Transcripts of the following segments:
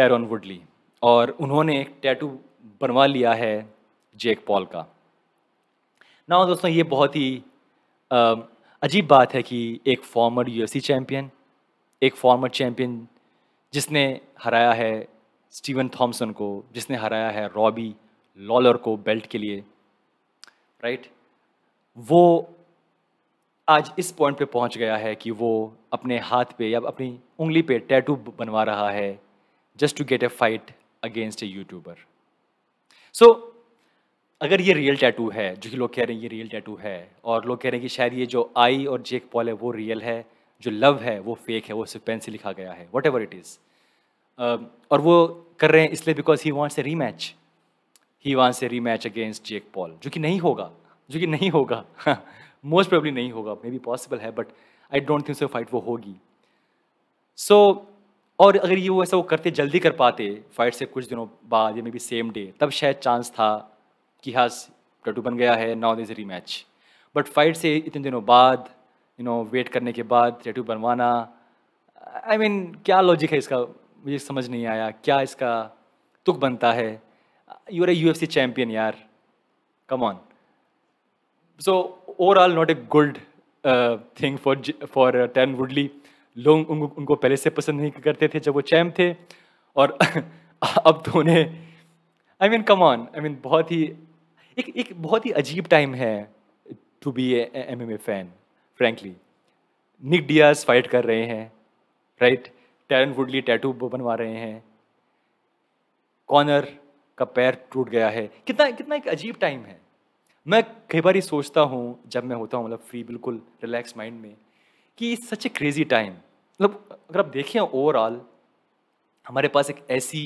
Terrain वुडली और उन्होंने एक टैटू बनवा लिया है जेक पॉल का ना दोस्तों ये बहुत ही अजीब बात है कि एक फॉर्मर यूएससी चैम्पियन एक फॉर्मर चैम्पियन जिसने हराया है स्टीवन थॉमसन को जिसने हराया है रॉबी लॉलर को बेल्ट के लिए राइट right? वो आज इस पॉइंट पे पहुंच गया है कि वो अपने हाथ पे या अपनी उंगली पे टैटू बनवा रहा है just to get a fight against a YouTuber so अगर ये रियल टैटू है जो कि लोग कह रहे हैं ये रियल टैटू है और लोग कह रहे हैं कि शायद ये जो आई और जेक पॉल है वो रियल है जो लव है वो फेक है वो सिर्फ पेन से लिखा गया है वट एवर इट इज़ और वो कर रहे हैं इसलिए बिकॉज ही वॉन्ट्स ए री मैच ही वॉन्ट्स ए री मैच अगेंस्ट जेक पॉल जो कि नहीं होगा जो कि नहीं होगा मोस्ट प्रॉब्ली नहीं होगा मे बी पॉसिबल है but I don't think so fight वो होगी सो so, और अगर ये वो ऐसा वो करते जल्दी कर पाते फाइट से कुछ दिनों बाद या मे बी सेम डे तब शायद चांस था कि हाँ टटू बन गया है now is rematch but fight से इतने दिनों बाद यू नो वेट करने के बाद टटू बनवाना आई I मीन mean, क्या लॉजिक है इसका मुझे समझ नहीं आया क्या इसका तुक बनता है you are a U F C champion यार come on so overall not a good thing for for Tyron Woodley लोग उनको उनको पहले से पसंद नहीं करते थे जब वो चैम थे और अब तो उन्हें I mean come on I mean बहुत ही एक एक बहुत ही अजीब टाइम है to be M M A fan frankly Nick Diaz fight कर रहे हैं राइट टैरन वुडली टैटू बनवा रहे हैं कॉर्नर का पैर टूट गया है कितना कितना एक अजीब टाइम है मैं कई बार ही सोचता हूँ जब मैं होता हूँ मतलब फ्री बिल्कुल रिलैक्स माइंड में कि सच ए क्रेजी टाइम मतलब अगर आप देखें ओवरऑल हमारे पास एक ऐसी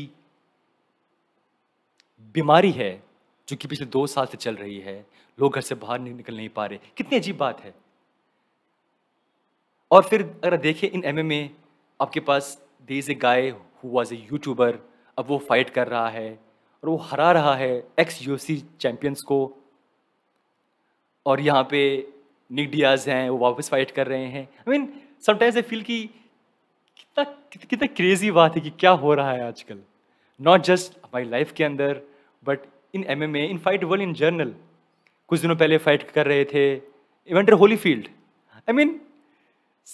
बीमारी है जो कि पिछले दो साल से चल रही है लोग घर से बाहर नहीं निकल नहीं पा रहे कितनी अजीब बात है और फिर अगर देखें इन एम में आपके पास इज ए गाय हुआ ए यूट्यूबर अब वो फाइट कर रहा है और वो हरा रहा है एक्स यू सी चैम्पियंस को और यहाँ पे निक डियाज हैं वो वापस फाइट कर रहे हैं I mean sometimes I feel की कितना कितना क्रेजी बात है कि क्या हो रहा है आजकल नॉट जस्ट हमारी लाइफ के अंदर but in M M A in fight world in general कुछ दिनों पहले फाइट कर रहे थे Evander Holyfield I mean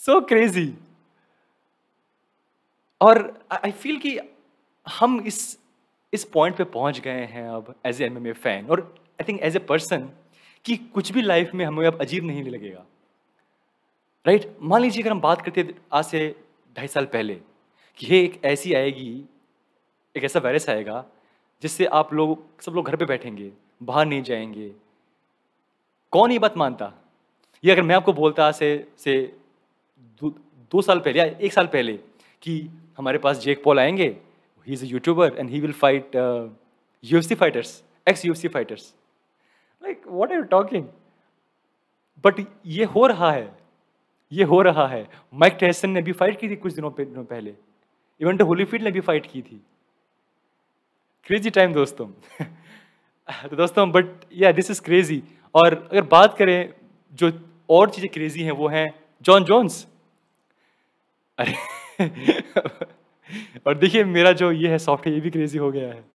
so crazy और आई फील कि हम इस इस पॉइंट पे पहुंच गए हैं अब as a M M A fan और I think as a person कि कुछ भी लाइफ में हमें अब अजीब नहीं लगेगा राइट right? मान लीजिए अगर हम बात करते आज से ढाई साल पहले कि ये एक ऐसी आएगी एक ऐसा वायरस आएगा जिससे आप लोग सब लोग घर पे बैठेंगे बाहर नहीं जाएंगे कौन ये बात मानता ये अगर मैं आपको बोलता से से दो, दो साल पहले या एक साल पहले कि हमारे पास जेक पॉल आएंगे he is a YouTuber and he will fight U F C fighters ex U F C fighters like what are you talking but ये हो रहा है ये हो रहा है माइक टेसन ने भी फाइट की थी कुछ दिनों पहले इवन टू होलीफील्ड ने भी फाइट की थी क्रेजी टाइम दोस्तों तो दोस्तों बट या दिस इज़ क्रेजी और अगर बात करें जो और चीज़ें क्रेजी हैं वो हैं जॉन जोन्स अरे और देखिए मेरा जो ये है सॉफ्टवेयर ये भी क्रेजी हो गया है